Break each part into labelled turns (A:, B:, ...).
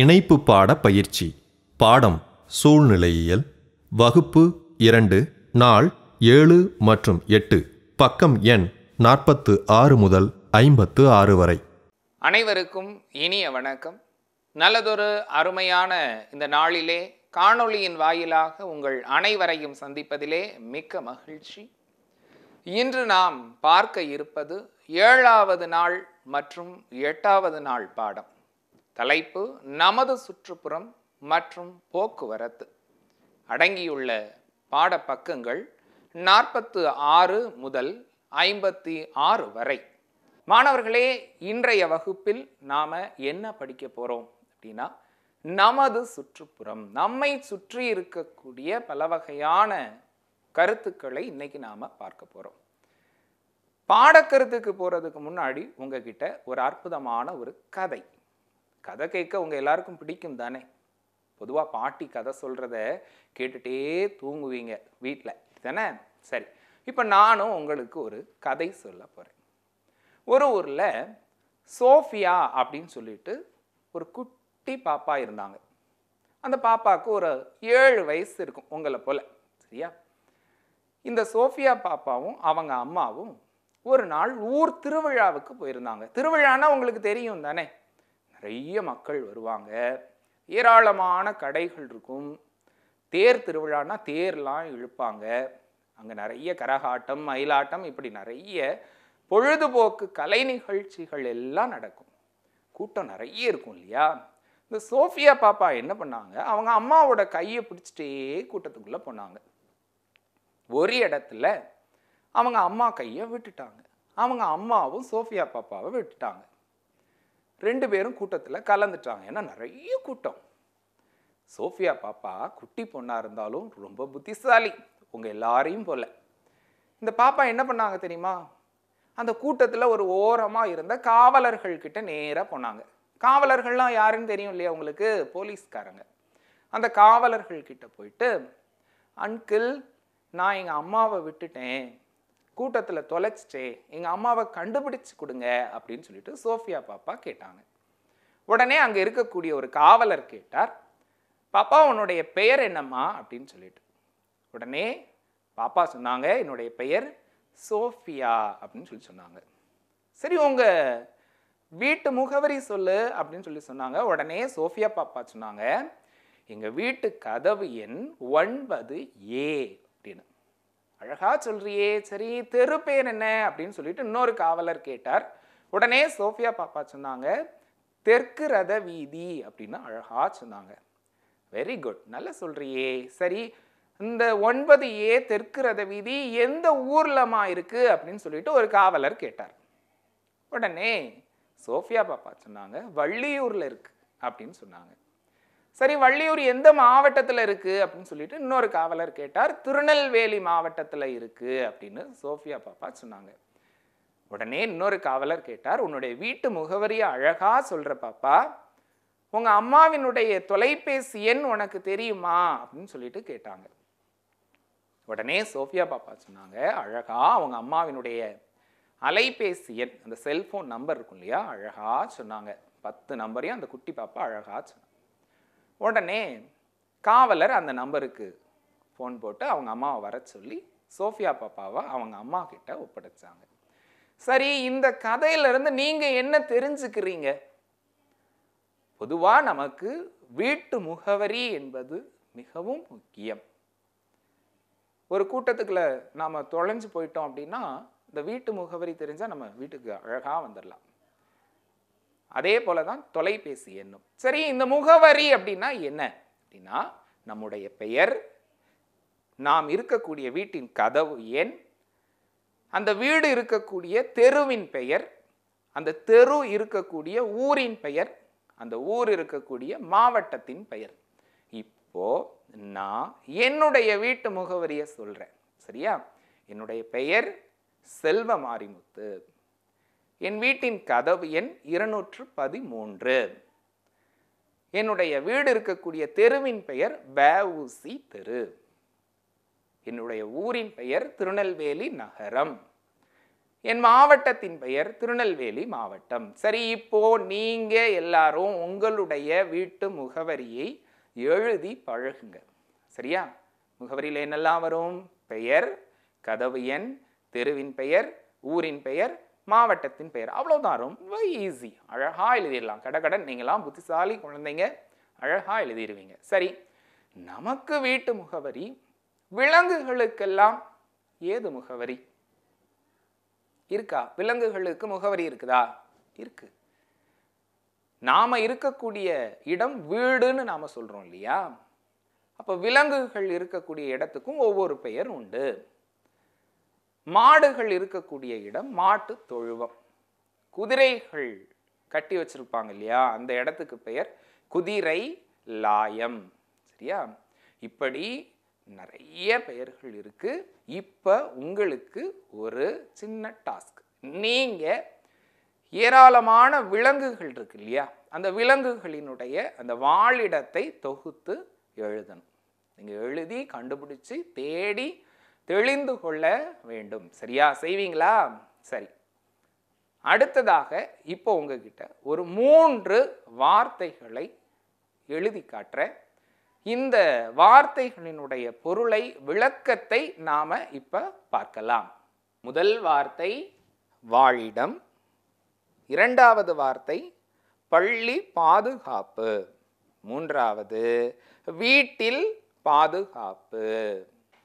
A: இணைப்பு பாட பயிற்சி பாடம் சூழ்நிலையியல் வகுப்பு இரண்டு நாள் ஏழு மற்றும் எட்டு பக்கம் எண் நாற்பத்து ஆறு முதல் ஐம்பத்து ஆறு வரை அனைவருக்கும் இனிய வணக்கம் நல்லதொரு அருமையான இந்த நாளிலே காணொளியின் வாயிலாக உங்கள் அனைவரையும் சந்திப்பதிலே மிக்க மகிழ்ச்சி இன்று நாம் பார்க்க இருப்பது ஏழாவது நாள் மற்றும் எட்டாவது நாள் பாடம் தலைப்பு நமது சுற்றுப்புறம் மற்றும் போக்குவரத்து அடங்கியுள்ள பாடப்பக்கங்கள் நாற்பத்து ஆறு முதல் ஐம்பத்தி ஆறு வரை மாணவர்களே இன்றைய வகுப்பில் நாம் என்ன படிக்க போகிறோம் அப்படின்னா நமது சுற்றுப்புறம் நம்மை சுற்றி இருக்கக்கூடிய பல வகையான கருத்துக்களை இன்னைக்கு நாம் பார்க்க போகிறோம் பாடக்கருத்துக்கு போகிறதுக்கு முன்னாடி உங்ககிட்ட ஒரு அற்புதமான ஒரு கதை கதை கேட்க உங்கள் எல்லாருக்கும் பிடிக்கும் தானே பொதுவாக பாட்டி கதை சொல்கிறத கேட்டுகிட்டே தூங்குவீங்க வீட்டில் தானே சரி இப்போ நானும் உங்களுக்கு ஒரு கதை சொல்ல போகிறேன் ஒரு ஊரில் சோஃபியா அப்படின்னு சொல்லிட்டு ஒரு குட்டி பாப்பா இருந்தாங்க அந்த பாப்பாவுக்கு ஒரு ஏழு வயசு இருக்கும் உங்களை போல் சரியா இந்த சோஃபியா பாப்பாவும் அவங்க அம்மாவும் ஒரு நாள் ஊர் திருவிழாவுக்கு போயிருந்தாங்க திருவிழான்னா உங்களுக்கு தெரியும் தானே நிறைய மக்கள் வருவாங்க ஏராளமான கடைகள் இருக்கும் தேர் திருவிழான்னா தேர்லாம் இழுப்பாங்க அங்கே நிறைய கரகாட்டம் மயிலாட்டம் இப்படி நிறைய பொழுதுபோக்கு கலை நிகழ்ச்சிகள் எல்லாம் நடக்கும் கூட்டம் நிறைய இருக்கும் இல்லையா இந்த சோஃபியா பாப்பா என்ன பண்ணாங்க அவங்க அம்மாவோட கையை பிடிச்சிட்டே கூட்டத்துக்குள்ளே போனாங்க ஒரு இடத்துல அவங்க அம்மா கையை விட்டுட்டாங்க அவங்க அம்மாவும் சோஃபியா பாப்பாவை விட்டுட்டாங்க ரெண்டு பேரும் கூட்டத்தில் கலந்துட்டாங்க ஏன்னா நிறைய கூட்டம் சோஃபியா பாப்பா குட்டி பொண்ணாக இருந்தாலும் ரொம்ப புத்திசாலி உங்கள் எல்லாரையும் போல இந்த பாப்பா என்ன பண்ணாங்க தெரியுமா அந்த கூட்டத்தில் ஒரு ஓரமாக இருந்த காவலர்கள்கிட்ட நேராக போனாங்க காவலர்கள்லாம் யாருன்னு தெரியும் இல்லையா உங்களுக்கு போலீஸ்காரங்க அந்த காவலர்கள்கிட்ட போயிட்டு அன்கிள் நான் எங்கள் அம்மாவை விட்டுட்டேன் கூட்டத்தில் தொலைச்சிட்டே எங்கள் அம்மாவை கண்டுபிடிச்சு கொடுங்க அப்படின்னு சொல்லிட்டு சோஃபியா பாப்பா கேட்டாங்க உடனே அங்கே இருக்கக்கூடிய ஒரு காவலர் கேட்டார் பாப்பா உன்னுடைய பெயர் என்னம்மா அப்படின்னு சொல்லிட்டு உடனே பாப்பா சொன்னாங்க என்னுடைய பெயர் சோஃபியா அப்படின்னு சொல்லி சொன்னாங்க சரி உங்கள் வீட்டு முகவரி சொல்லு அப்படின்னு சொல்லி சொன்னாங்க உடனே சோஃபியா பாப்பா சொன்னாங்க எங்கள் வீட்டு கதவு எண் ஒன்பது ஏ அப்படின்னு அழகாக சொல்றியே சரி தெரு பேர் என்ன அப்படின்னு சொல்லிட்டு இன்னொரு காவலர் கேட்டார் உடனே சோஃபியா பாப்பா சொன்னாங்க தெற்கு ரத வீதி அப்படின்னு அழகாக சொன்னாங்க வெரி குட் நல்லா சொல்றியே சரி இந்த ஒன்பது ஏ தெற்கு ரத வீதி எந்த ஊர்லமா இருக்கு அப்படின்னு சொல்லிட்டு ஒரு காவலர் கேட்டார் உடனே சோஃபியா பாப்பா சொன்னாங்க வள்ளியூரில் இருக்கு அப்படின்னு சொன்னாங்க சரி வள்ளியூர் எந்த மாவட்டத்தில் இருக்குது அப்படின்னு சொல்லிட்டு இன்னொரு காவலர் கேட்டார் திருநெல்வேலி மாவட்டத்தில் இருக்குது அப்படின்னு சோஃபியா பாப்பா சொன்னாங்க உடனே இன்னொரு காவலர் கேட்டார் உன்னுடைய வீட்டு முகவரியை அழகாக சொல்கிற பாப்பா உங்கள் அம்மாவினுடைய தொலைபேசி எண் உனக்கு தெரியுமா அப்படின்னு சொல்லிட்டு கேட்டாங்க உடனே சோஃபியா பாப்பா சொன்னாங்க அழகாக அவங்க அம்மாவினுடைய அலைபேசி எண் அந்த செல்ஃபோன் நம்பர் இருக்கும் இல்லையா அழகாக சொன்னாங்க பத்து நம்பரையும் அந்த குட்டி பாப்பா அழகாக சொன்னாங்க உடனே காவலர் அந்த நம்பருக்கு ஃபோன் போட்டு அவங்க அம்மாவை வர சொல்லி சோஃபியா பாப்பாவை அவங்க அம்மா கிட்ட ஒப்படைச்சாங்க சரி இந்த கதையிலிருந்து நீங்கள் என்ன தெரிஞ்சுக்கிறீங்க பொதுவாக நமக்கு வீட்டு முகவரி என்பது மிகவும் முக்கியம் ஒரு கூட்டத்துக்குள்ள நாம் தொலைஞ்சு போயிட்டோம் அப்படின்னா இந்த வீட்டு முகவரி தெரிஞ்சால் நம்ம வீட்டுக்கு அழகாக வந்துடலாம் அதே போல தான் தொலைபேசி எண்ணும் சரி இந்த முகவரி அப்படின்னா என்ன அப்படின்னா நம்முடைய பெயர் நாம் இருக்கக்கூடிய வீட்டின் கதவு எண் அந்த வீடு இருக்கக்கூடிய தெருவின் பெயர் அந்த தெரு இருக்கக்கூடிய ஊரின் பெயர் அந்த ஊர் இருக்கக்கூடிய மாவட்டத்தின் பெயர் இப்போ நான் என்னுடைய வீட்டு முகவரியை சொல்கிறேன் சரியா என்னுடைய பெயர் செல்வ மாரிமுத்து என் வீட்டின் கதவு எண் இருநூற்று பதிமூன்று என்னுடைய வீடு இருக்கக்கூடிய தெருவின் பெயர் பேவுசி தெரு என்னுடைய ஊரின் பெயர் திருநெல்வேலி நகரம் என் மாவட்டத்தின் பெயர் திருநெல்வேலி மாவட்டம் சரி இப்போ நீங்க எல்லாரும் உங்களுடைய வீட்டு முகவரியை எழுதி பழகுங்க சரியா முகவரியில் என்னெல்லாம் வரும் பெயர் கதவு எண் தெருவின் பெயர் ஊரின் பெயர் மாவட்டத்தின் பெயர் அவ்வளோதான் ரொம்ப ஈஸி அழகாக எழுதிடலாம் கடகடன் நீங்களாம் புத்திசாலி குழந்தைங்க அழகாக எழுதிடுவீங்க சரி நமக்கு வீட்டு முகவரி விலங்குகளுக்கெல்லாம் ஏது முகவரி இருக்கா விலங்குகளுக்கு முகவரி இருக்குதா இருக்கு நாம இருக்கக்கூடிய இடம் வீடுன்னு நாம சொல்றோம் இல்லையா அப்போ விலங்குகள் இருக்கக்கூடிய இடத்துக்கும் ஒவ்வொரு பெயர் உண்டு மாடுகள் இருக்கக்கூடிய இடம் மாட்டு தொழுவம் குதிரைகள் கட்டி வச்சிருப்பாங்க இல்லையா அந்த இடத்துக்கு பெயர் குதிரை லாயம் சரியா இப்படி நிறைய பெயர்கள் இருக்கு இப்போ உங்களுக்கு ஒரு சின்ன டாஸ்க் நீங்கள் ஏராளமான விலங்குகள் இருக்கு இல்லையா அந்த விலங்குகளினுடைய அந்த வாழிடத்தை தொகுத்து எழுதணும் நீங்கள் எழுதி கண்டுபிடிச்சி தேடி தெளிந்து கொள்ள வேண்டும் சரியா செய்வீங்களா சரி அடுத்ததாக இப்போ உங்ககிட்ட ஒரு மூன்று வார்த்தைகளை எழுதி காட்டுறேன் இந்த வார்த்தைகளினுடைய பொருளை விளக்கத்தை நாம் இப்போ பார்க்கலாம் முதல் வார்த்தை வாழிடம் இரண்டாவது வார்த்தை பள்ளி பாதுகாப்பு மூன்றாவது வீட்டில் பாதுகாப்பு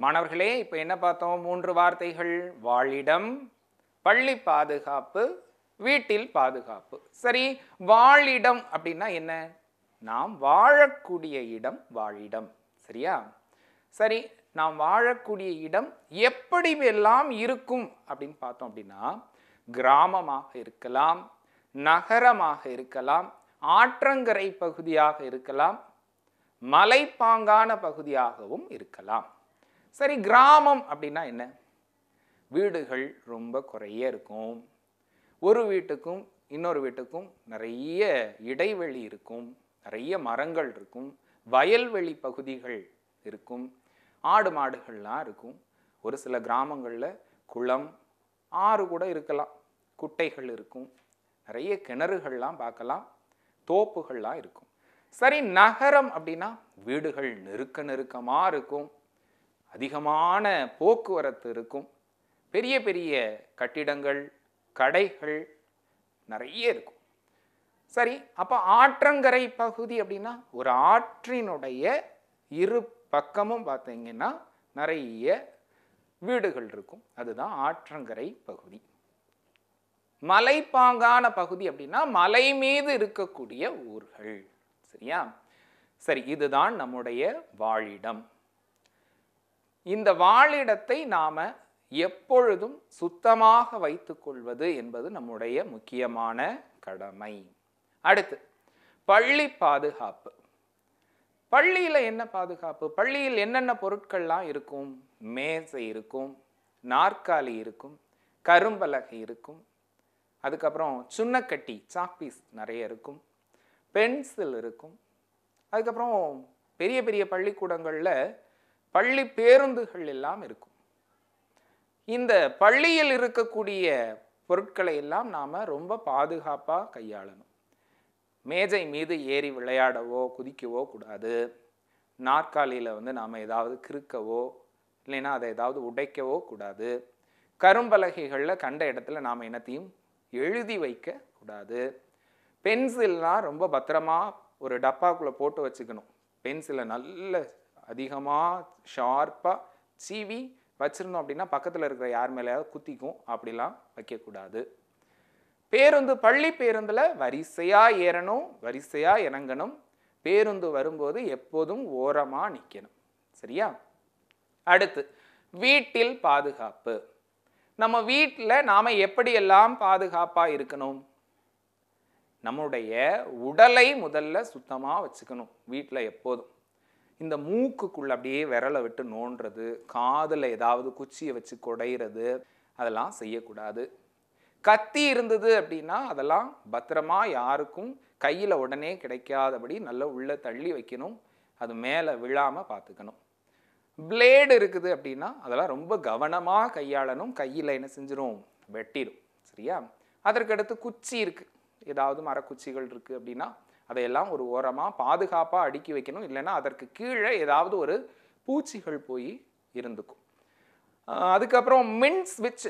A: மாணவர்களே இப்போ என்ன பார்த்தோம் மூன்று வார்த்தைகள் வாழிடம் பள்ளி பாதுகாப்பு வீட்டில் பாதுகாப்பு சரி வாழிடம் அப்படின்னா என்ன நாம் வாழக்கூடிய இடம் வாழிடம் சரியா சரி நாம் வாழக்கூடிய இடம் எப்படி எல்லாம் இருக்கும் அப்படின்னு பார்த்தோம் அப்படின்னா கிராமமாக இருக்கலாம் நகரமாக இருக்கலாம் ஆற்றங்கரை பகுதியாக இருக்கலாம் மலைப்பாங்கான பகுதியாகவும் இருக்கலாம் சரி கிராமம் அப்படின்னா என்ன வீடுகள் ரொம்ப குறைய இருக்கும் ஒரு வீட்டுக்கும் இன்னொரு வீட்டுக்கும் நிறைய இடைவெளி இருக்கும் நிறைய மரங்கள் இருக்கும் வயல்வெளி பகுதிகள் இருக்கும் ஆடு மாடுகள்லாம் இருக்கும் ஒரு சில கிராமங்களில் குளம் ஆறு கூட இருக்கலாம் குட்டைகள் இருக்கும் நிறைய கிணறுகள்லாம் பார்க்கலாம் தோப்புகள்லாம் இருக்கும் சரி நகரம் அப்படின்னா வீடுகள் நெருக்க நெருக்கமாக இருக்கும் அதிகமான போக்குவரத்து இருக்கும் பெரிய பெரிய கட்டிடங்கள் கடைகள் நிறைய இருக்கும் சரி அப்போ ஆற்றங்கரை பகுதி அப்படின்னா ஒரு ஆற்றினுடைய இரு பக்கமும் பார்த்தீங்கன்னா நிறைய வீடுகள் இருக்கும் அதுதான் ஆற்றங்கரை பகுதி மலைப்பாங்கான பகுதி அப்படின்னா மலை மீது இருக்கக்கூடிய ஊர்கள் சரியா சரி இதுதான் நம்முடைய வாழிடம் இந்த வாழிடத்தை நாம் எப்பொழுதும் சுத்தமாக வைத்துக்கொள்வது என்பது நம்முடைய முக்கியமான கடமை அடுத்து பள்ளி பாதுகாப்பு பள்ளியில் என்ன பாதுகாப்பு பள்ளியில் என்னென்ன பொருட்கள்லாம் இருக்கும் மேசை இருக்கும் நாற்காலி இருக்கும் கரும்பலகை இருக்கும் அதுக்கப்புறம் சுண்ணக்கட்டி சாக்பீஸ் நிறைய இருக்கும் பென்சில் இருக்கும் அதுக்கப்புறம் பெரிய பெரிய பள்ளிக்கூடங்களில் பள்ளி பேருந்துகள் எல்லாம் இருக்கும் இந்த பள்ளியில் இருக்கக்கூடிய பொருட்களை எல்லாம் நாம் ரொம்ப பாதுகாப்பாக கையாளணும் மேஜை மீது ஏறி விளையாடவோ குதிக்கவோ கூடாது நாற்காலியில் வந்து நாம் ஏதாவது கிறுக்கவோ இல்லைன்னா அதை ஏதாவது உடைக்கவோ கூடாது கரும்பலகைகளில் கண்ட இடத்துல நாம் என்னத்தையும் எழுதி வைக்க கூடாது பென்சில்லாம் ரொம்ப பத்திரமாக ஒரு டப்பாக்குள்ளே போட்டு வச்சுக்கணும் பென்சிலை நல்ல அதிகமாக ஷார்ப்பாக சீவி வச்சுருந்தோம் அப்படின்னா பக்கத்தில் இருக்கிற யார் மேலேயாவது குத்திக்கும் அப்படிலாம் வைக்கக்கூடாது பேருந்து பள்ளி பேருந்தில் வரிசையாக ஏறணும் வரிசையாக இறங்கணும் பேருந்து வரும்போது எப்போதும் ஓரமாக நிற்கணும் சரியா அடுத்து வீட்டில் பாதுகாப்பு நம்ம வீட்டில் நாம் எப்படியெல்லாம் பாதுகாப்பாக இருக்கணும் நம்முடைய உடலை முதல்ல சுத்தமாக வச்சுக்கணும் வீட்டில் எப்போதும் இந்த மூக்குக்குள்ளே அப்படியே விரலை விட்டு நோண்டுறது காதில் ஏதாவது குச்சியை வச்சு குடையிறது அதெல்லாம் செய்யக்கூடாது கத்தி இருந்தது அப்படின்னா அதெல்லாம் பத்திரமா யாருக்கும் கையில் உடனே கிடைக்காதபடி நல்லா உள்ளே தள்ளி வைக்கணும் அது மேலே விழாமல் பார்த்துக்கணும் பிளேடு இருக்குது அப்படின்னா அதெல்லாம் ரொம்ப கவனமாக கையாளணும் கையில் என்ன செஞ்சிடும் வெட்டிடும் சரியா அதற்கடுத்து குச்சி இருக்குது ஏதாவது மரக்குச்சிகள் இருக்குது அப்படின்னா அதையெல்லாம் ஒரு ஓரமாக பாதுகாப்பாக அடுக்கி வைக்கணும் இல்லைன்னா அதற்கு கீழே ஏதாவது ஒரு பூச்சிகள் போய் இருந்துக்கும் அதுக்கப்புறம் மின் ஸ்விட்ச்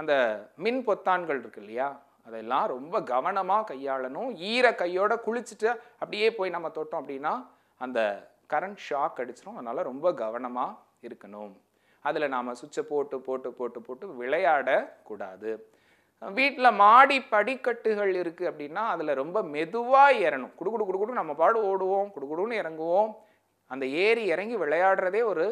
A: அந்த மின் பொத்தான்கள் இருக்கு இல்லையா அதெல்லாம் ரொம்ப கவனமாக கையாளணும் ஈர கையோட குளிச்சுட்டு அப்படியே போய் நம்ம தொட்டோம் அப்படின்னா அந்த கரண்ட் ஷாக் அடிச்சிடும் அதனால் ரொம்ப கவனமாக இருக்கணும் அதில் நாம் சுவிட்சை போட்டு போட்டு போட்டு போட்டு விளையாடக்கூடாது வீட்டில் மாடி படிக்கட்டுகள் இருக்குது அப்படின்னா அதில் ரொம்ப மெதுவாக குடு குடுகுடு குடுகுடு நம்ம பாடு ஓடுவோம் குடுகுடுன்னு இறங்குவோம் அந்த ஏறி இறங்கி விளையாடுறதே ஒரு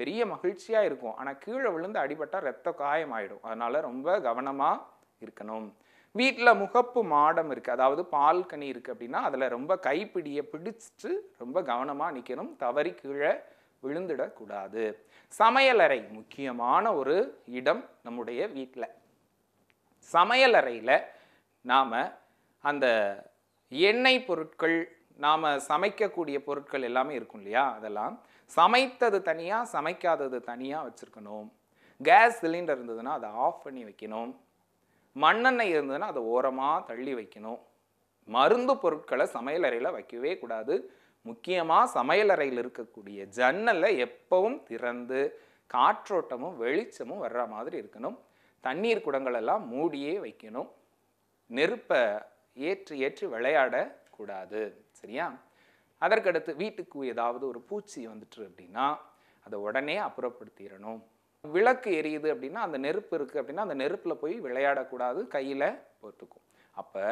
A: பெரிய மகிழ்ச்சியாக இருக்கும் ஆனால் கீழே விழுந்து அடிபட்டால் ரத்த காயமாயிடும் அதனால் ரொம்ப கவனமாக இருக்கணும் வீட்டில் முகப்பு மாடம் இருக்குது அதாவது பால்கனி இருக்குது அப்படின்னா அதில் ரொம்ப கைப்பிடியை பிடிச்சிட்டு ரொம்ப கவனமாக நிற்கணும் தவறி கீழே விழுந்துடக்கூடாது சமையலறை முக்கியமான ஒரு இடம் நம்முடைய வீட்டில் சமையல் அறையில் நாம் அந்த எண்ணெய் பொருட்கள் நாம் சமைக்கக்கூடிய பொருட்கள் எல்லாமே இருக்கும் இல்லையா அதெல்லாம் சமைத்தது தனியாக சமைக்காதது தனியாக வச்சுருக்கணும் கேஸ் சிலிண்டர் இருந்ததுன்னா அதை ஆஃப் பண்ணி வைக்கணும் மண்ணெண்ணெய் இருந்ததுன்னா அதை ஓரமாக தள்ளி வைக்கணும் மருந்து பொருட்களை சமையலறையில் வைக்கவே கூடாது முக்கியமாக சமையலறையில் இருக்கக்கூடிய ஜன்னலை எப்பவும் திறந்து காற்றோட்டமும் வெளிச்சமும் வர்ற மாதிரி இருக்கணும் தண்ணீர் குடங்களெல்லாம் மூடியே வைக்கணும் நெருப்பை ஏற்றி ஏற்றி விளையாடக்கூடாது சரியா அதற்கடுத்து வீட்டுக்கு ஏதாவது ஒரு பூச்சி வந்துட்டு அப்படின்னா அதை உடனே அப்புறப்படுத்திடணும் விளக்கு எரியுது அப்படின்னா அந்த நெருப்பு இருக்குது அப்படின்னா அந்த நெருப்பில் போய் விளையாடக்கூடாது கையில் போட்டுக்கும் அப்போ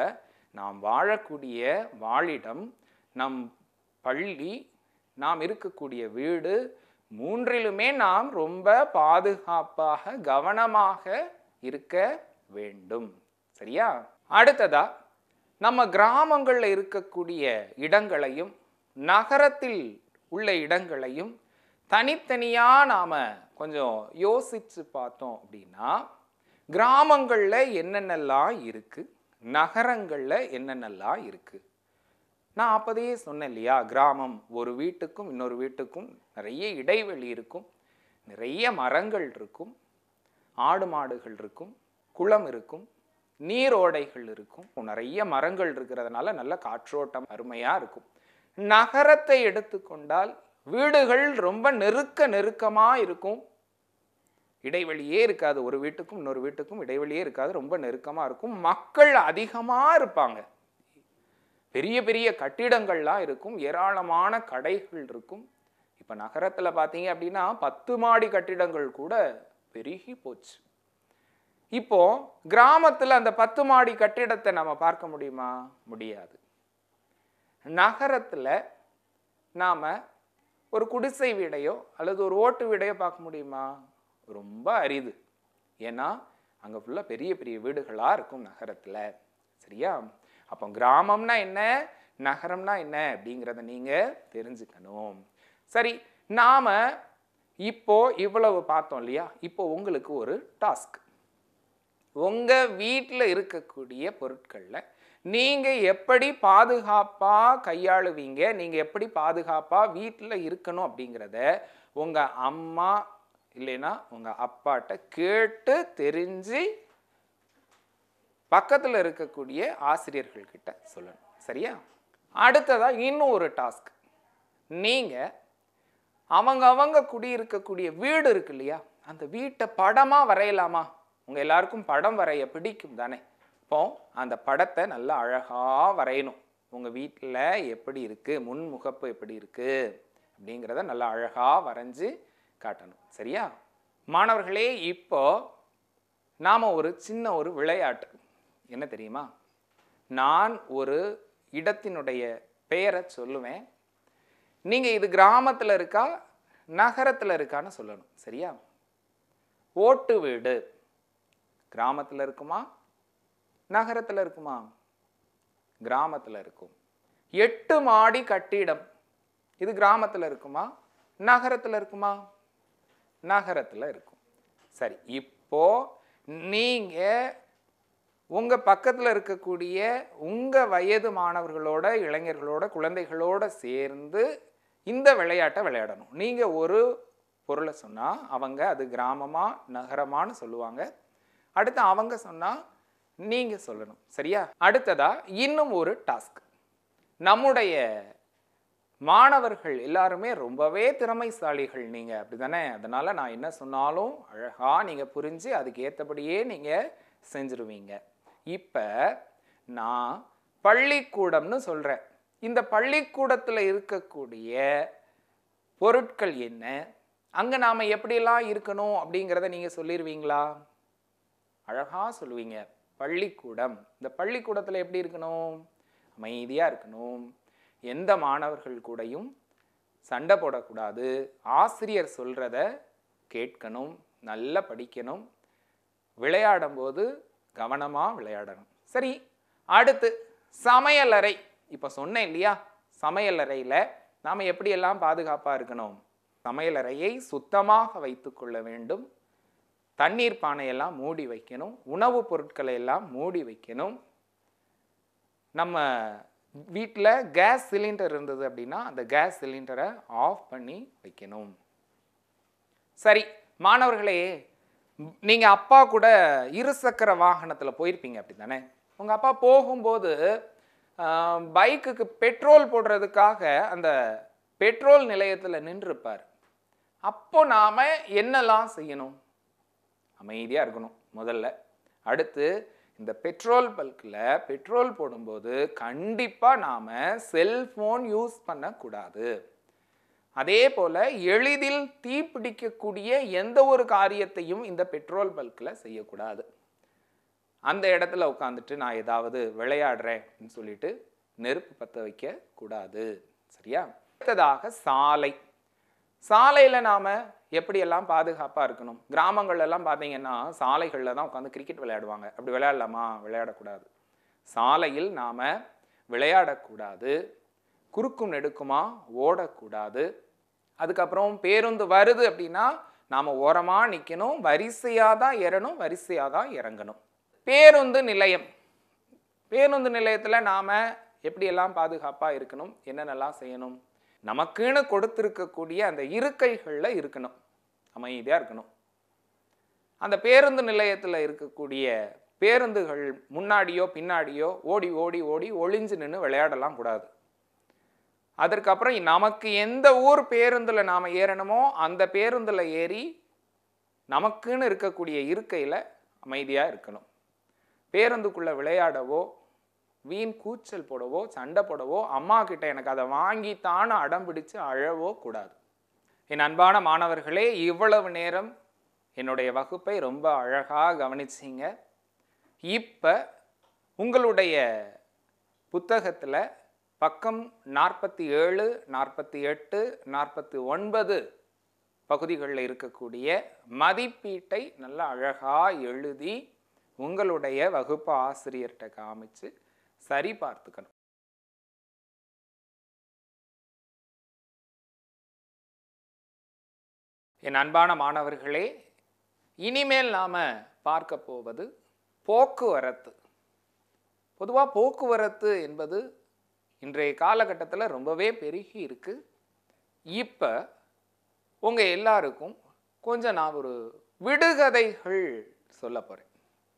A: நாம் வாழக்கூடிய வாழிடம் நம் பள்ளி நாம் இருக்கக்கூடிய வீடு மூன்றிலுமே நாம் ரொம்ப பாதுகாப்பாக கவனமாக இருக்க வேண்டும் சரியா அடுத்ததா நம்ம கிராமங்களில் இருக்கக்கூடிய இடங்களையும் நகரத்தில் உள்ள இடங்களையும் தனித்தனியாக நாம் கொஞ்சம் யோசித்து பார்த்தோம் அப்படின்னா கிராமங்களில் என்னென்னலாம் இருக்குது நகரங்களில் என்னென்னலாம் இருக்குது நான் அப்போதையே சொன்னேன் இல்லையா கிராமம் ஒரு வீட்டுக்கும் இன்னொரு வீட்டுக்கும் நிறைய இடைவெளி இருக்கும் நிறைய மரங்கள் இருக்கும் ஆடு மாடுகள் இருக்கும் குளம் இருக்கும் நீரோடைகள் இருக்கும் நிறைய மரங்கள் இருக்கிறதுனால நல்ல காற்றோட்டம் அருமையாக இருக்கும் நகரத்தை எடுத்துக்கொண்டால் வீடுகள் ரொம்ப நெருக்க நெருக்கமாக இருக்கும் இடைவெளியே இருக்காது ஒரு வீட்டுக்கும் இன்னொரு வீட்டுக்கும் இடைவெளியே இருக்காது ரொம்ப நெருக்கமாக இருக்கும் மக்கள் அதிகமாக இருப்பாங்க பெரிய பெரிய கட்டிடங்கள்லாம் இருக்கும் ஏராளமான கடைகள் இருக்கும் இப்போ நகரத்தில் பார்த்தீங்க அப்படின்னா பத்து மாடி கட்டிடங்கள் கூட பெருகி போச்சு இப்போ கிராமத்தில் அந்த பத்து மாடி கட்டிடத்தை நம்ம பார்க்க முடியுமா முடியாது நகரத்தில் நாம் ஒரு குடிசை வீடையோ அல்லது ஒரு ஓட்டு வீடையோ பார்க்க முடியுமா ரொம்ப அரிது ஏன்னா அங்கே ஃபுல்லாக பெரிய பெரிய வீடுகளாக இருக்கும் நகரத்தில் சரியா அப்போ கிராமம்னா என்ன நகரம்னா என்ன அப்படிங்கிறத நீங்கள் தெரிஞ்சுக்கணும் சரி நாம் இப்போது இவ்வளவு பார்த்தோம் இல்லையா இப்போ உங்களுக்கு ஒரு டாஸ்க் உங்கள் வீட்டில் இருக்கக்கூடிய பொருட்களில் நீங்கள் எப்படி பாதுகாப்பாக கையாளுவீங்க நீங்கள் எப்படி பாதுகாப்பாக வீட்டில் இருக்கணும் அப்படிங்கிறத உங்கள் அம்மா இல்லைன்னா உங்கள் அப்பாட்ட கேட்டு தெரிஞ்சு பக்கத்தில் இருக்கக்கூடிய ஆசிரியர்கள்கிட்ட சொல்லணும் சரியா அடுத்ததாக இன்னும் ஒரு டாஸ்க் நீங்கள் அவங்க அவங்க குடியிருக்கக்கூடிய வீடு இருக்கு இல்லையா அந்த வீட்டை படமாக வரையலாமா உங்கள் எல்லாருக்கும் படம் வரைய பிடிக்கும் தானே இப்போ அந்த படத்தை நல்லா அழகாக வரையணும் உங்கள் வீட்டில் எப்படி இருக்குது முன்முகப்பு எப்படி இருக்குது அப்படிங்கிறத நல்லா அழகாக வரைஞ்சி காட்டணும் சரியா மாணவர்களே இப்போ நாம் ஒரு சின்ன ஒரு விளையாட்டு என்ன தெரியுமா நான் ஒரு இடத்தினுடைய பெயரை சொல்லுவேன் நீங்கள் இது கிராமத்தில் இருக்கா நகரத்தில் இருக்கான்னு சொல்லணும் சரியா ஓட்டு வீடு கிராமத்தில் இருக்குமா நகரத்தில் இருக்குமா கிராமத்தில் இருக்கும் எட்டு மாடி கட்டிடம் இது கிராமத்தில் இருக்குமா நகரத்தில் இருக்குமா நகரத்தில் இருக்கும் சரி இப்போ நீங்கள் உங்கள் பக்கத்தில் இருக்கக்கூடிய உங்கள் வயது மாணவர்களோட இளைஞர்களோட குழந்தைகளோட சேர்ந்து இந்த விளையாட்டை விளையாடணும் நீங்கள் ஒரு பொருளை சொன்னால் அவங்க அது கிராமமாக நகரமானு சொல்லுவாங்க அடுத்து அவங்க சொன்னால் நீங்கள் சொல்லணும் சரியா அடுத்ததாக இன்னும் ஒரு டாஸ்க் நம்முடைய மாணவர்கள் எல்லாருமே ரொம்பவே திறமைசாலிகள் நீங்கள் அப்படி தானே அதனால் நான் என்ன சொன்னாலும் அழகாக நீங்கள் புரிஞ்சு அதுக்கு ஏற்றபடியே நீங்கள் செஞ்சிருவீங்க இப்போ நான் பள்ளிக்கூடம்னு சொல்கிறேன் இந்த பள்ளிக்கூடத்தில் இருக்கக்கூடிய பொருட்கள் என்ன அங்கே நாம் எப்படியெல்லாம் இருக்கணும் அப்படிங்கிறத நீங்கள் சொல்லிடுவீங்களா அழகாக சொல்லுவீங்க பள்ளிக்கூடம் இந்த பள்ளிக்கூடத்தில் எப்படி இருக்கணும் அமைதியாக இருக்கணும் எந்த மாணவர்கள் கூடையும் சண்டை போடக்கூடாது ஆசிரியர் சொல்கிறத கேட்கணும் நல்லா படிக்கணும் விளையாடும் போது கவனமாக விளையாடணும் சரி அடுத்து சமையலறை இப்போ சொன்னேன் இல்லையா சமையலறையில் நாம் எப்படியெல்லாம் பாதுகாப்பாக இருக்கணும் சமையலறையை சுத்தமாக வைத்துக்கொள்ள வேண்டும் தண்ணீர் பானையெல்லாம் மூடி வைக்கணும் உணவுப் பொருட்களை எல்லாம் மூடி வைக்கணும் நம்ம வீட்டில் கேஸ் சிலிண்டர் இருந்தது அப்படின்னா அந்த கேஸ் சிலிண்டரை ஆஃப் பண்ணி வைக்கணும் சரி மாணவர்களே நீங்கள் அப்பா கூட இருசக்கர வாகனத்தில் போயிருப்பீங்க அப்படி தானே உங்கள் அப்பா போகும்போது பைக்குக்கு பெட்ரோல் போடுறதுக்காக அந்த பெட்ரோல் நிலையத்தில் நின்றுருப்பார் அப்போ நாம் என்னெல்லாம் செய்யணும் அமைதியாக இருக்கணும் முதல்ல அடுத்து இந்த பெட்ரோல் பல்கில் பெட்ரோல் போடும்போது கண்டிப்பாக நாம் செல்ஃபோன் யூஸ் பண்ணக்கூடாது அதே போல் எளிதில் தீப்பிடிக்கக்கூடிய எந்த ஒரு காரியத்தையும் இந்த பெட்ரோல் பல்கில் செய்யக்கூடாது அந்த இடத்துல உட்காந்துட்டு நான் ஏதாவது விளையாடுறேன் அப்படின்னு சொல்லிட்டு நெருப்பு பற்ற வைக்க கூடாது சரியா அடுத்ததாக சாலை சாலையில் நாம் எப்படியெல்லாம் பாதுகாப்பாக இருக்கணும் கிராமங்கள்லாம் பார்த்தீங்கன்னா சாலைகளில் தான் உட்காந்து கிரிக்கெட் விளையாடுவாங்க அப்படி விளையாடலாமா விளையாடக்கூடாது சாலையில் நாம் விளையாடக்கூடாது குறுக்கும் நெடுக்குமா ஓடக்கூடாது அதுக்கப்புறம் பேருந்து வருது அப்படின்னா நாம் ஓரமாக நிற்கணும் வரிசையாக தான் ஏறணும் வரிசையாக தான் இறங்கணும் பேருந்து நிலையம் பேருந்து நிலையத்தில் நாம் எப்படியெல்லாம் பாதுகாப்பாக இருக்கணும் என்னென்னலாம் செய்யணும் நமக்குன்னு கொடுத்துருக்கக்கூடிய அந்த இருக்கைகளில் இருக்கணும் அமைதியாக இருக்கணும் அந்த பேருந்து நிலையத்தில் இருக்கக்கூடிய பேருந்துகள் முன்னாடியோ பின்னாடியோ ஓடி ஓடி ஓடி ஒளிஞ்சு நின்று விளையாடலாம் கூடாது அதற்கப்புறம் நமக்கு எந்த ஊர் பேருந்தில் நாம் ஏறணுமோ அந்த பேருந்தில் ஏறி நமக்குன்னு இருக்கக்கூடிய இருக்கையில் அமைதியாக இருக்கணும் பேருந்துக்குள்ளே விளையாடவோ வீண் கூச்சல் போடவோ சண்டை போடவோ அம்மா கிட்ட எனக்கு அதை வாங்கித்தான அடம் பிடிச்சு அழவோ கூடாது என் அன்பான மாணவர்களே இவ்வளவு நேரம் என்னுடைய வகுப்பை ரொம்ப அழகாக கவனிச்சிங்க இப்போ உங்களுடைய புத்தகத்தில் பக்கம் நாற்பத்தி ஏழு நாற்பத்தி எட்டு நாற்பத்தி ஒன்பது பகுதிகளில் இருக்கக்கூடிய மதிப்பீட்டை நல்லா அழகாக எழுதி உங்களுடைய வகுப்பு ஆசிரியர்கிட்ட காமிச்சு சரி பார்த்துக்கணும் என் அன்பான மாணவர்களே இனிமேல் நாம் பார்க்க போவது போக்குவரத்து பொதுவாக போக்குவரத்து என்பது இன்றைய காலகட்டத்தில் ரொம்பவே பெருகி இருக்குது இப்போ உங்கள் எல்லாருக்கும் கொஞ்சம் நான் ஒரு விடுகதைகள் சொல்ல போகிறேன்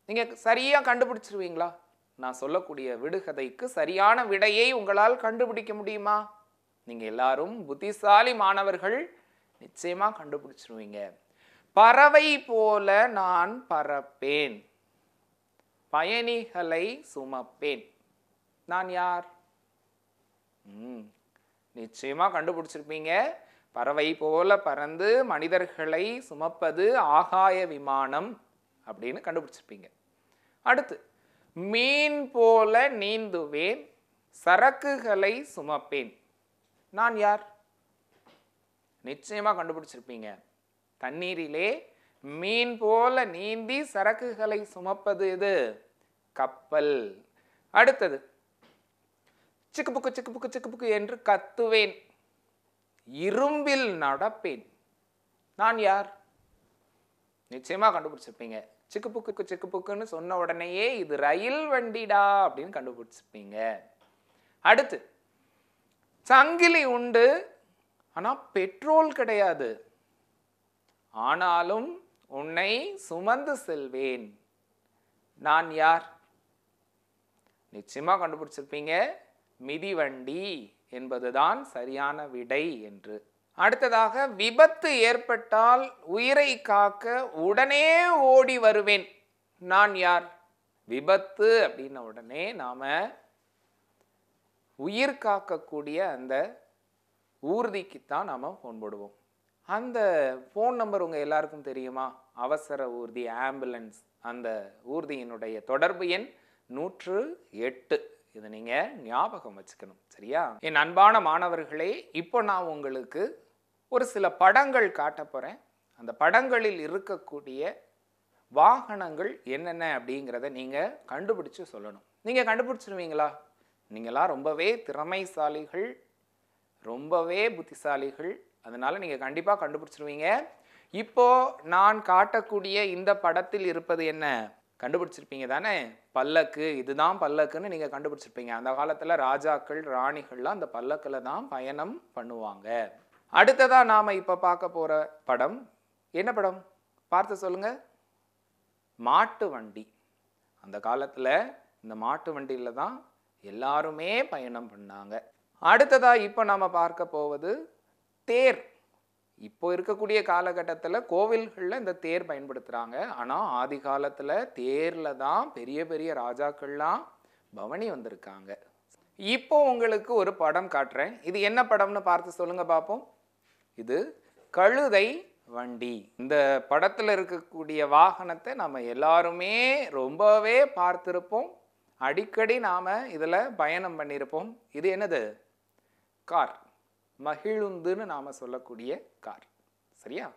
A: நீங்கள் சரியாக கண்டுபிடிச்சிருவீங்களா நான் சொல்லக்கூடிய விடுகதைக்கு சரியான விடையை உங்களால் கண்டுபிடிக்க முடியுமா நீங்கள் எல்லாரும் புத்திசாலி மாணவர்கள் நிச்சயமாக கண்டுபிடிச்சிருவீங்க பறவை போல நான் பறப்பேன் பயணிகளை சுமப்பேன் நான் யார் ம் நிச்சயமாக கண்டுபிடிச்சிருப்பீங்க பறவை போல பறந்து மனிதர்களை சுமப்பது ஆகாய விமானம் அப்படின்னு கண்டுபிடிச்சிருப்பீங்க அடுத்து மீன் போல நீந்துவேன் சரக்குகளை சுமப்பேன் நான் யார் நிச்சயமாக கண்டுபிடிச்சிருப்பீங்க தண்ணீரிலே மீன் போல நீந்தி சரக்குகளை சுமப்பது இது கப்பல் அடுத்தது சிக்கு புக்கு சிக்கு புக்கு சிக்கு புக்கு என்று கத்துவேன் இரும்பில் நடப்பேன் நான் யார் நிச்சயமாக கண்டுபிடிச்சிருப்பீங்க சிக்கு புக்கு சிக்கு புக்குன்னு சொன்ன உடனேயே இது ரயில் வண்டிடா அப்படின்னு கண்டுபிடிச்சிருப்பீங்க அடுத்து சங்கிலி உண்டு ஆனால் பெட்ரோல் கிடையாது ஆனாலும் உன்னை சுமந்து செல்வேன் நான் யார் நிச்சயமாக கண்டுபிடிச்சிருப்பீங்க மிதிவண்டி என்பதுதான் சரியான விடை என்று அடுத்ததாக விபத்து ஏற்பட்டால் உயிரை காக்க உடனே ஓடி வருவேன் நான் யார் விபத்து அப்படின்ன உடனே நாம் உயிர் காக்கக்கூடிய அந்த ஊர்திக்குத்தான் நாம் ஃபோன் போடுவோம் அந்த ஃபோன் நம்பர் உங்கள் எல்லாருக்கும் தெரியுமா அவசர ஊர்தி ஆம்புலன்ஸ் அந்த ஊர்தியினுடைய தொடர்பு எண் நூற்று எட்டு இதை நீங்கள் ஞாபகம் வச்சுக்கணும் சரியா என் அன்பான மாணவர்களே இப்போ நான் உங்களுக்கு ஒரு சில படங்கள் காட்ட போகிறேன் அந்த படங்களில் இருக்கக்கூடிய வாகனங்கள் என்னென்ன அப்படிங்கிறத நீங்கள் கண்டுபிடிச்சு சொல்லணும் நீங்கள் கண்டுபிடிச்சிருவீங்களா நீங்களாம் ரொம்பவே திறமைசாலிகள் ரொம்பவே புத்திசாலிகள் அதனால் நீங்கள் கண்டிப்பாக கண்டுபிடிச்சிருவீங்க இப்போது நான் காட்டக்கூடிய இந்த படத்தில் இருப்பது என்ன கண்டுபிடிச்சிருப்பீங்க தானே பல்லக்கு இதுதான் பல்லக்குன்னு நீங்கள் கண்டுபிடிச்சிருப்பீங்க அந்த காலத்தில் ராஜாக்கள் ராணிகள்லாம் அந்த பல்லக்கில் தான் பயணம் பண்ணுவாங்க அடுத்ததாக நாம் இப்போ பார்க்க போகிற படம் என்ன படம் பார்த்து சொல்லுங்கள் மாட்டு வண்டி அந்த காலத்தில் இந்த மாட்டு வண்டியில் தான் எல்லாருமே பயணம் பண்ணாங்க அடுத்ததாக இப்போ நாம் பார்க்க போவது தேர் இப்போ இருக்கக்கூடிய காலகட்டத்தில் கோவில்களில் இந்த தேர் பயன்படுத்துகிறாங்க ஆனால் ஆதி காலத்தில் தேரில் தான் பெரிய பெரிய ராஜாக்கள்லாம் பவனி வந்திருக்காங்க இப்போ உங்களுக்கு ஒரு படம் காட்டுறேன் இது என்ன படம்னு பார்த்து சொல்லுங்கள் பார்ப்போம் இது கழுதை வண்டி இந்த படத்தில் இருக்கக்கூடிய வாகனத்தை நம்ம எல்லாருமே ரொம்பவே பார்த்துருப்போம் அடிக்கடி நாம் இதில் பயணம் பண்ணியிருப்போம் இது என்னது கார் மகிழுந்துன்னு நாம் சொல்லக்கூடிய கார் சரியா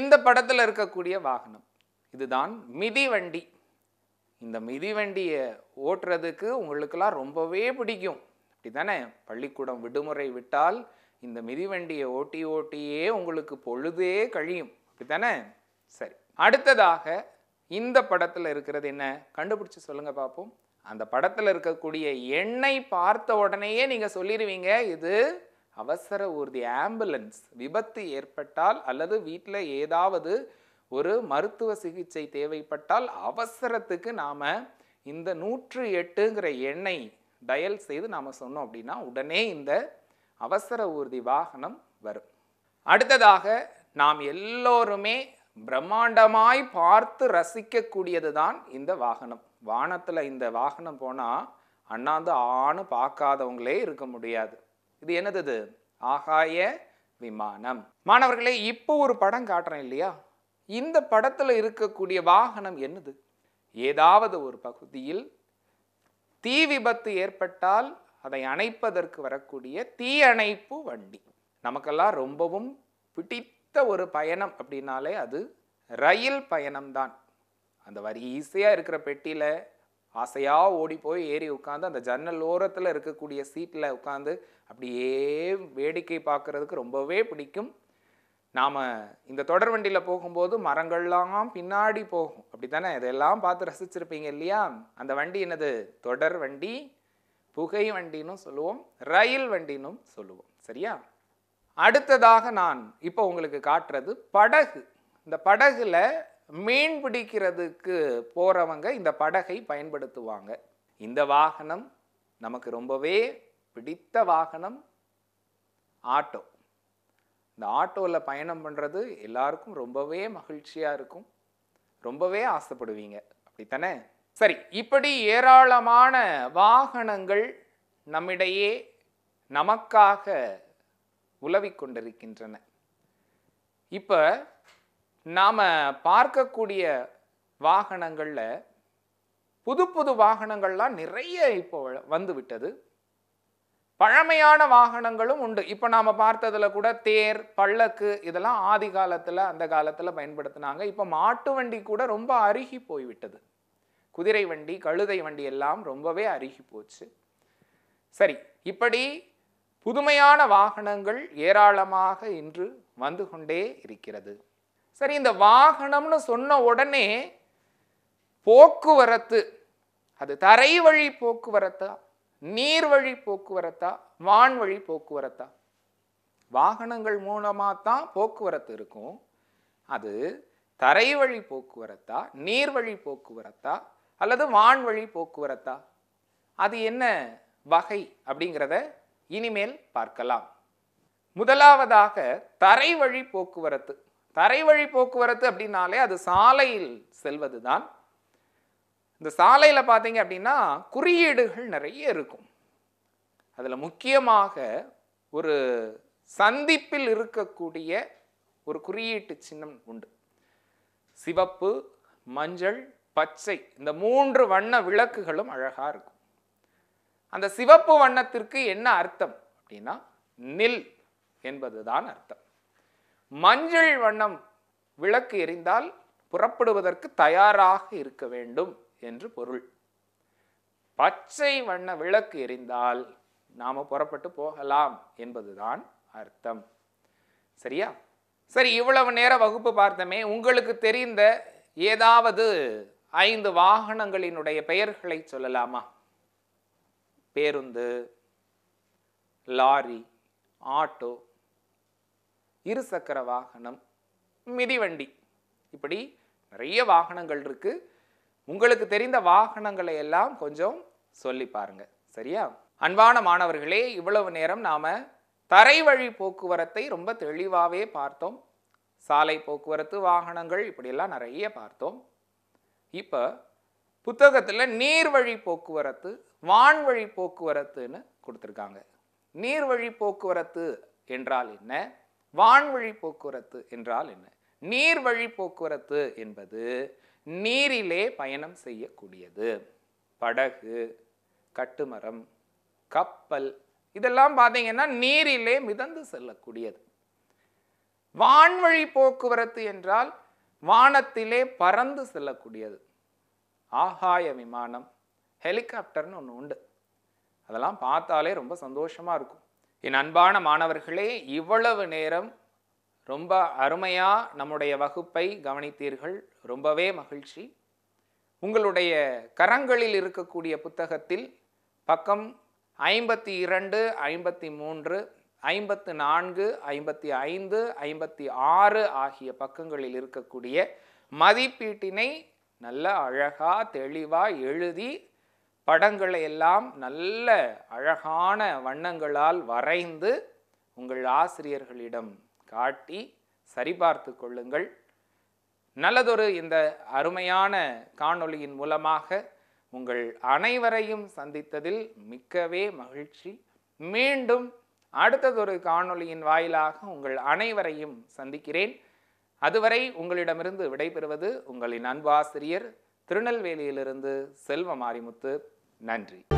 A: இந்த படத்தில் இருக்கக்கூடிய வாகனம் இதுதான் மிதிவண்டி இந்த மிதிவண்டியை ஓட்டுறதுக்கு உங்களுக்கெல்லாம் ரொம்பவே பிடிக்கும் அப்படி தானே பள்ளிக்கூடம் விடுமுறை விட்டால் இந்த மிதிவண்டியை ஓட்டி ஓட்டியே உங்களுக்கு பொழுதே கழியும் அப்படித்தானே சரி அடுத்ததாக இந்த படத்தில் இருக்கிறது என்ன கண்டுபிடிச்சி சொல்லுங்கள் பார்ப்போம் அந்த படத்தில் இருக்கக்கூடிய எண்ணை பார்த்த உடனேயே நீங்கள் சொல்லிடுவீங்க இது அவசர ஊர்தி ஆம்புலன்ஸ் விபத்து ஏற்பட்டால் அல்லது வீட்டில் ஏதாவது ஒரு மருத்துவ சிகிச்சை தேவைப்பட்டால் அவசரத்துக்கு நாம் இந்த நூற்று எட்டுங்கிற எண்ணை டயல் செய்து நாம் சொன்னோம் அப்படின்னா உடனே இந்த அவசர ஊர்தி வாகனம் வரும் அடுத்ததாக நாம் எல்லோருமே பிரம்மாண்டமாய் பார்த்து ரசிக்கக்கூடியது தான் இந்த வாகனம் வானத்தில் இந்த வாகனம் போனால் அண்ணாந்து ஆணு பார்க்காதவங்களே இருக்க முடியாது இது என்னது ஆகாய விமானம் மாணவர்களே இப்போ ஒரு படம் காட்டுறேன் இல்லையா இந்த படத்தில் இருக்கக்கூடிய வாகனம் என்னது ஏதாவது ஒரு பகுதியில் தீ விபத்து ஏற்பட்டால் அதை அணைப்பதற்கு வரக்கூடிய தீயணைப்பு வண்டி நமக்கெல்லாம் ரொம்பவும் பிடித்த ஒரு பயணம் அப்படின்னாலே அது ரயில் பயணம்தான் அந்த வரி ஈஸியாக இருக்கிற பெட்டியில் ஆசையாக ஓடி போய் ஏறி உட்காந்து அந்த ஜன்னல் ஓரத்தில் இருக்கக்கூடிய சீட்டில் உட்காந்து அப்படியே வேடிக்கை பார்க்குறதுக்கு ரொம்பவே பிடிக்கும் நாம் இந்த தொடர் வண்டியில் போகும்போது மரங்கள்லாம் பின்னாடி போகும் அப்படி தானே இதெல்லாம் பார்த்து ரசிச்சிருப்பீங்க இல்லையா அந்த வண்டி என்னது தொடர் வண்டி புகை வண்டினும் சொல்லுவோம் ரயில் வண்டினும் சொல்லுவோம் சரியா அடுத்ததாக நான் இப்போ உங்களுக்கு காட்டுறது படகு இந்த படகுல மீன் பிடிக்கிறதுக்கு போகிறவங்க இந்த படகை பயன்படுத்துவாங்க இந்த வாகனம் நமக்கு ரொம்பவே பிடித்த வாகனம் ஆட்டோ இந்த ஆட்டோவில் பயணம் பண்ணுறது எல்லாருக்கும் ரொம்பவே மகிழ்ச்சியாக இருக்கும் ரொம்பவே ஆசைப்படுவீங்க அப்படித்தானே சரி இப்படி ஏராளமான வாகனங்கள் நம்மிடையே நமக்காக உலவிக் கொண்டிருக்கின்றன இப்போ நாம் பார்க்கக்கூடிய வாகனங்களில் புது புது வாகனங்கள்லாம் நிறைய இப்போ வந்து விட்டது பழமையான வாகனங்களும் உண்டு இப்போ நாம் பார்த்ததில் கூட தேர் பல்லக்கு இதெல்லாம் ஆதி காலத்தில் அந்த காலத்தில் பயன்படுத்தினாங்க இப்போ மாட்டு வண்டி கூட ரொம்ப அருகி போய்விட்டது குதிரை வண்டி கழுதை வண்டி எல்லாம் ரொம்பவே அருகி போச்சு சரி இப்படி புதுமையான வாகனங்கள் ஏராளமாக இன்று வந்து கொண்டே இருக்கிறது சரி இந்த வாகனம்னு சொன்ன உடனே போக்குவரத்து அது தரை வழி போக்குவரத்தா நீர் வழி போக்குவரத்தா வான்வழி போக்குவரத்தா வாகனங்கள் மூலமாக தான் போக்குவரத்து இருக்கும் அது தரைவழி போக்குவரத்தா நீர்வழி போக்குவரத்தா அல்லது வான்வழி போக்குவரத்தா அது என்ன வகை அப்படிங்கிறத இனிமேல் பார்க்கலாம் முதலாவதாக தரை வழி போக்குவரத்து தரை வழி போக்குவரத்து அப்படின்னாலே அது சாலையில் செல்வது தான் இந்த சாலையில் பார்த்தீங்க அப்படின்னா குறியீடுகள் நிறைய இருக்கும் அதில் முக்கியமாக ஒரு சந்திப்பில் இருக்கக்கூடிய ஒரு குறியீட்டு சின்னம் உண்டு சிவப்பு மஞ்சள் பச்சை இந்த மூன்று வண்ண விளக்குகளும் அழகாக இருக்கும் அந்த சிவப்பு வண்ணத்திற்கு என்ன அர்த்தம் அப்படின்னா நில் என்பதுதான் அர்த்தம் மஞ்சள் வண்ணம் விளக்கு எரிந்தால் புறப்படுவதற்கு தயாராக இருக்க வேண்டும் என்று பொருள் பச்சை வண்ண விளக்கு எரிந்தால் நாம் புறப்பட்டு போகலாம் என்பதுதான் அர்த்தம் சரியா சரி இவ்வளவு நேர வகுப்பு பார்த்தமே உங்களுக்கு தெரிந்த ஏதாவது ஐந்து வாகனங்களினுடைய பெயர்களை சொல்லலாமா பேருந்து லாரி ஆட்டோ இருசக்கர வாகனம் மிதிவண்டி இப்படி நிறைய வாகனங்கள் இருக்கு உங்களுக்கு தெரிந்த வாகனங்களை எல்லாம் கொஞ்சம் சொல்லி பாருங்க சரியா அன்பான மாணவர்களே இவ்வளவு நேரம் நாம தரை வழி போக்குவரத்தை ரொம்ப தெளிவாகவே பார்த்தோம் சாலை போக்குவரத்து வாகனங்கள் இப்படியெல்லாம் நிறைய பார்த்தோம் இப்போ புத்தகத்தில் நீர்வழி போக்குவரத்து வான்வழி போக்குவரத்துன்னு கொடுத்துருக்காங்க நீர்வழி போக்குவரத்து என்றால் என்ன வான்வழி போக்குவரத்து என்றால் என்ன நீர்வழி போக்குவரத்து என்பது நீரிலே பயணம் செய்யக்கூடியது படகு கட்டுமரம் கப்பல் இதெல்லாம் பார்த்தீங்கன்னா நீரிலே மிதந்து செல்லக்கூடியது வான்வழி போக்குவரத்து என்றால் வானத்திலே பறந்து செல்லக்கூடியது ஆகாய விமானம் ஹெலிகாப்டர்னு ஒன்று உண்டு அதெல்லாம் பார்த்தாலே ரொம்ப சந்தோஷமாக இருக்கும் என் அன்பான மாணவர்களே இவ்வளவு நேரம் ரொம்ப அருமையாக நம்முடைய வகுப்பை கவனித்தீர்கள் ரொம்பவே மகிழ்ச்சி உங்களுடைய கரங்களில் இருக்கக்கூடிய புத்தகத்தில் பக்கம் ஐம்பத்தி இரண்டு ஐம்பத்தி மூன்று ஐம்பத்து நான்கு ஐம்பத்தி ஐந்து ஐம்பத்தி ஆறு ஆகிய பக்கங்களில் இருக்கக்கூடிய மதிப்பீட்டினை நல்ல அழகாக தெளிவாக எழுதி படங்களை எல்லாம் நல்ல அழகான வண்ணங்களால் வரைந்து உங்கள் ஆசிரியர்களிடம் காட்டி சரிபார்த்து கொள்ளுங்கள் நல்லதொரு இந்த அருமையான காணொளியின் மூலமாக உங்கள் அனைவரையும் சந்தித்ததில் மிக்கவே மகிழ்ச்சி மீண்டும் அடுத்ததொரு காணொலியின் வாயிலாக உங்கள் அனைவரையும் சந்திக்கிறேன் அதுவரை உங்களிடமிருந்து விடைபெறுவது உங்களின் அன்பாசிரியர் திருநெல்வேலியிலிருந்து செல்வ மாரிமுத்து நன்றி